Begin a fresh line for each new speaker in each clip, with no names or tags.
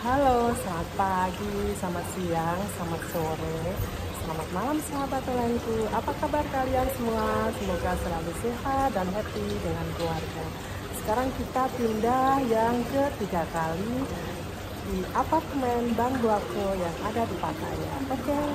Halo, selamat pagi, selamat siang, selamat sore, selamat malam sahabat telanku. Apa kabar kalian semua? Semoga selalu sehat dan happy dengan keluarga. Sekarang kita pindah yang ketiga kali di apartemen Bang Duako yang ada di Pattaya. Oke, okay.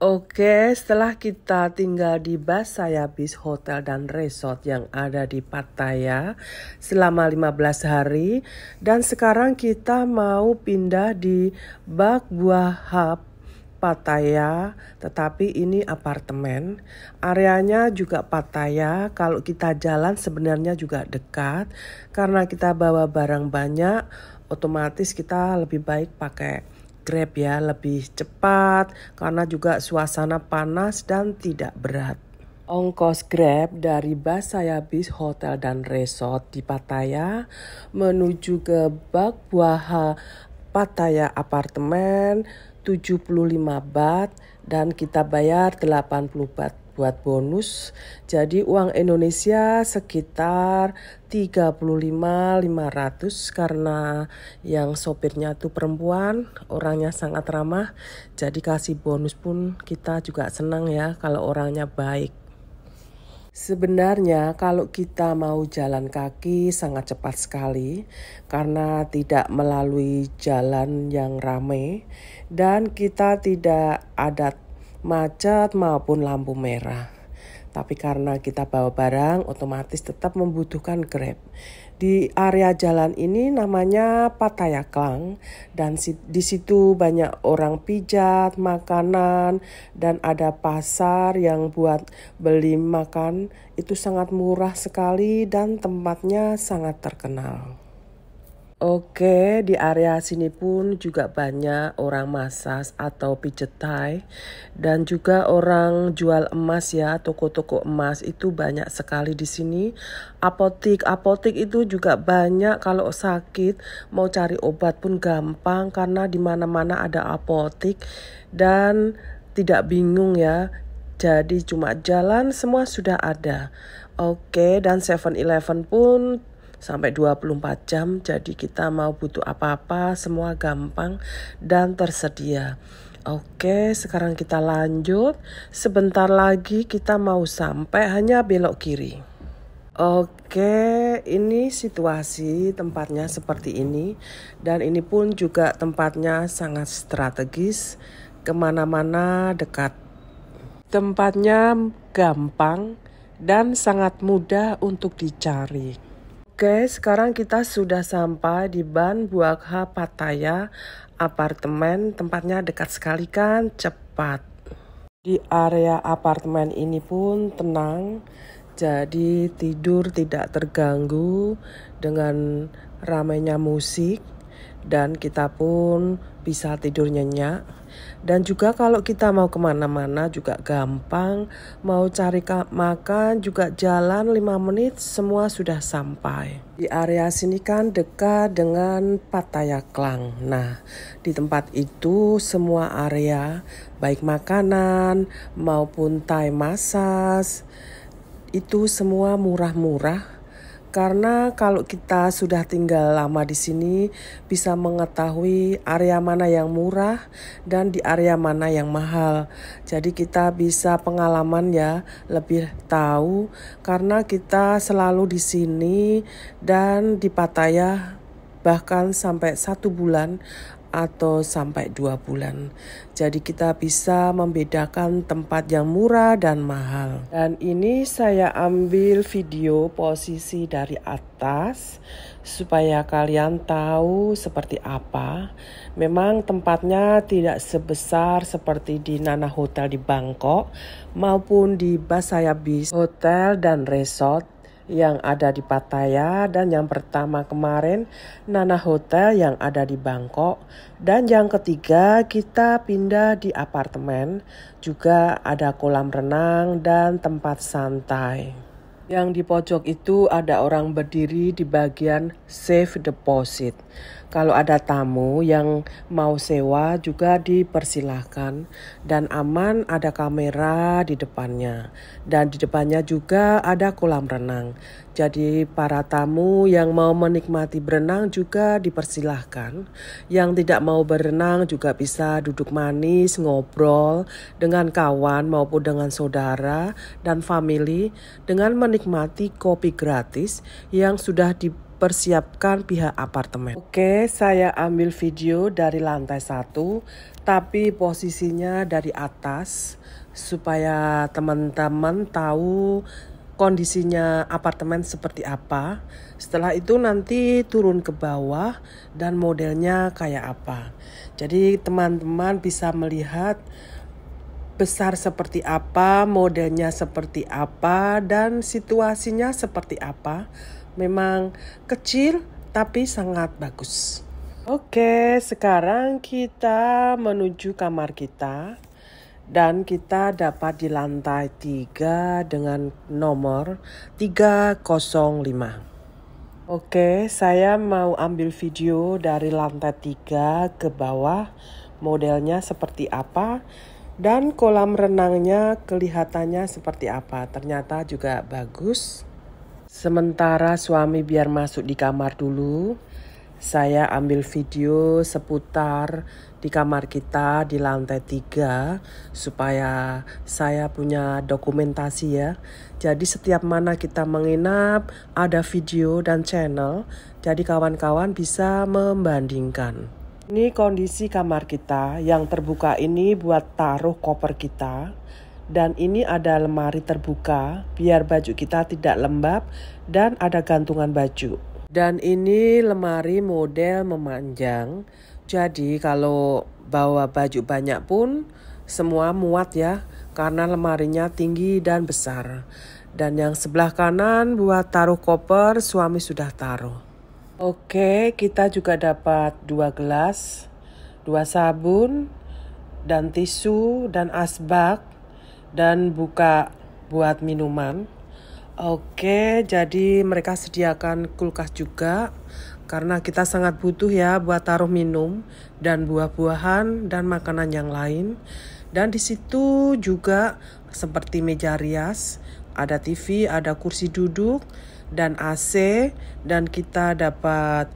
Oke, setelah kita tinggal di Beach Hotel dan Resort yang ada di Pattaya selama 15 hari dan sekarang kita mau pindah di Bak Buah Hub Pattaya, tetapi ini apartemen. Areanya juga Pattaya. Kalau kita jalan sebenarnya juga dekat karena kita bawa barang banyak, otomatis kita lebih baik pakai Grab ya, lebih cepat karena juga suasana panas dan tidak berat. Ongkos Grab dari Basaya Beach Hotel dan Resort di Pattaya menuju ke Bak Pattaya Apartemen 75 baht dan kita bayar 80 baht buat bonus. Jadi uang Indonesia sekitar 35.500 karena yang sopirnya itu perempuan, orangnya sangat ramah. Jadi kasih bonus pun kita juga senang ya kalau orangnya baik. Sebenarnya kalau kita mau jalan kaki sangat cepat sekali karena tidak melalui jalan yang ramai dan kita tidak ada macet maupun lampu merah. Tapi karena kita bawa barang, otomatis tetap membutuhkan Grab. Di area jalan ini namanya Pattaya Klang dan di situ banyak orang pijat, makanan dan ada pasar yang buat beli makan itu sangat murah sekali dan tempatnya sangat terkenal. Oke, di area sini pun juga banyak orang masas atau pijet thai dan juga orang jual emas ya, toko-toko emas itu banyak sekali di sini. Apotik, apotik itu juga banyak kalau sakit mau cari obat pun gampang karena di mana-mana ada apotik dan tidak bingung ya. Jadi cuma jalan semua sudah ada. Oke, dan 7-Eleven pun sampai 24 jam. Jadi kita mau butuh apa-apa semua gampang dan tersedia. Oke, sekarang kita lanjut. Sebentar lagi kita mau sampai hanya belok kiri. Oke, ini situasi tempatnya seperti ini dan ini pun juga tempatnya sangat strategis, kemana-mana dekat. Tempatnya gampang dan sangat mudah untuk dicari. Oke, sekarang kita sudah sampai di Ban Buakha Pattaya, apartemen tempatnya dekat sekali kan, cepat. Di area apartemen ini pun tenang, jadi tidur tidak terganggu dengan ramainya musik dan kita pun bisa tidur nyenyak dan juga kalau kita mau kemana-mana juga gampang mau cari makan juga jalan 5 menit semua sudah sampai di area sini kan dekat dengan Pattaya Klang nah di tempat itu semua area baik makanan maupun Thai massage itu semua murah-murah karena kalau kita sudah tinggal lama di sini, bisa mengetahui area mana yang murah dan di area mana yang mahal. Jadi kita bisa pengalaman ya, lebih tahu karena kita selalu di sini dan di Pattaya bahkan sampai satu bulan atau sampai dua bulan. Jadi kita bisa membedakan tempat yang murah dan mahal. Dan ini saya ambil video posisi dari atas supaya kalian tahu seperti apa. Memang tempatnya tidak sebesar seperti di Nana Hotel di Bangkok maupun di Basaya Beach Hotel dan Resort yang ada di Pattaya dan yang pertama kemarin Nana Hotel yang ada di Bangkok dan yang ketiga kita pindah di apartemen juga ada kolam renang dan tempat santai. Yang di pojok itu ada orang berdiri di bagian safe deposit. Kalau ada tamu yang mau sewa juga dipersilahkan dan aman ada kamera di depannya dan di depannya juga ada kolam renang. Jadi para tamu yang mau menikmati berenang juga dipersilahkan. Yang tidak mau berenang juga bisa duduk manis, ngobrol dengan kawan maupun dengan saudara dan family dengan menikmati kopi gratis yang sudah di persiapkan pihak apartemen. Oke, saya ambil video dari lantai satu, tapi posisinya dari atas supaya teman-teman tahu kondisinya apartemen seperti apa. Setelah itu nanti turun ke bawah dan modelnya kayak apa. Jadi teman-teman bisa melihat besar seperti apa, modelnya seperti apa, dan situasinya seperti apa Memang kecil tapi sangat bagus. Oke, sekarang kita menuju kamar kita dan kita dapat di lantai 3 dengan nomor 305. Oke, saya mau ambil video dari lantai 3 ke bawah. Modelnya seperti apa dan kolam renangnya kelihatannya seperti apa. Ternyata juga bagus. Sementara suami biar masuk di kamar dulu, saya ambil video seputar di kamar kita di lantai 3 supaya saya punya dokumentasi ya. Jadi setiap mana kita menginap ada video dan channel. Jadi kawan-kawan bisa membandingkan. Ini kondisi kamar kita yang terbuka ini buat taruh koper kita dan ini ada lemari terbuka biar baju kita tidak lembab dan ada gantungan baju. Dan ini lemari model memanjang. Jadi kalau bawa baju banyak pun semua muat ya karena lemarinya tinggi dan besar. Dan yang sebelah kanan buat taruh koper suami sudah taruh. Oke, kita juga dapat dua gelas, dua sabun, dan tisu dan asbak dan buka buat minuman. Oke, jadi mereka sediakan kulkas juga karena kita sangat butuh ya buat taruh minum dan buah-buahan dan makanan yang lain. Dan di situ juga seperti meja rias, ada TV, ada kursi duduk dan AC dan kita dapat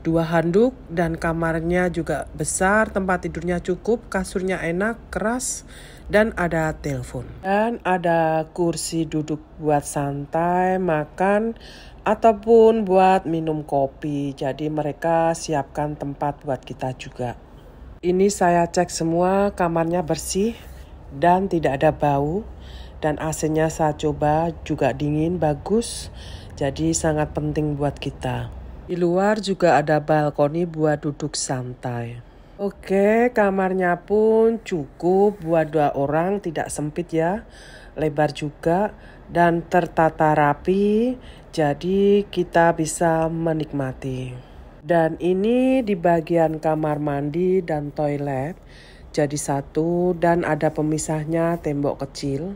dua handuk dan kamarnya juga besar, tempat tidurnya cukup, kasurnya enak, keras dan ada telepon. Dan ada kursi duduk buat santai, makan, ataupun buat minum kopi. Jadi mereka siapkan tempat buat kita juga. Ini saya cek semua kamarnya bersih dan tidak ada bau. Dan AC-nya saya coba juga dingin, bagus. Jadi sangat penting buat kita. Di luar juga ada balkoni buat duduk santai. Oke, kamarnya pun cukup buat dua orang, tidak sempit ya. Lebar juga dan tertata rapi, jadi kita bisa menikmati. Dan ini di bagian kamar mandi dan toilet jadi satu dan ada pemisahnya tembok kecil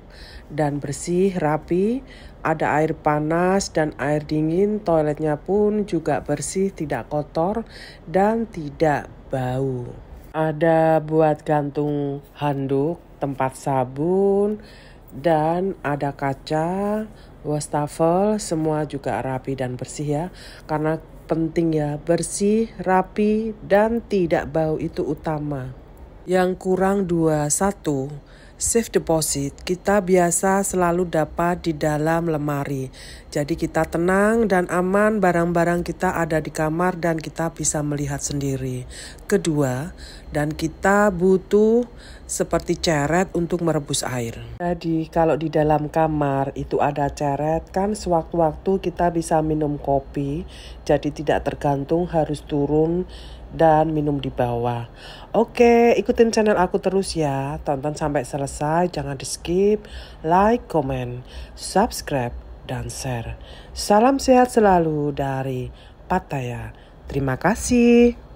dan bersih, rapi, ada air panas dan air dingin, toiletnya pun juga bersih, tidak kotor dan tidak bau. Ada buat gantung handuk, tempat sabun, dan ada kaca, wastafel, semua juga rapi dan bersih ya. Karena penting ya, bersih, rapi, dan tidak bau itu utama yang kurang 21 safe deposit kita biasa selalu dapat di dalam lemari jadi kita tenang dan aman barang-barang kita ada di kamar dan kita bisa melihat sendiri kedua dan kita butuh seperti ceret untuk merebus air. Jadi kalau di dalam kamar itu ada ceret kan sewaktu-waktu kita bisa minum kopi jadi tidak tergantung harus turun dan minum di bawah. Oke, ikutin channel aku terus ya. Tonton sampai selesai, jangan di skip. Like, comment, subscribe, dan share. Salam sehat selalu dari Pattaya. Terima kasih.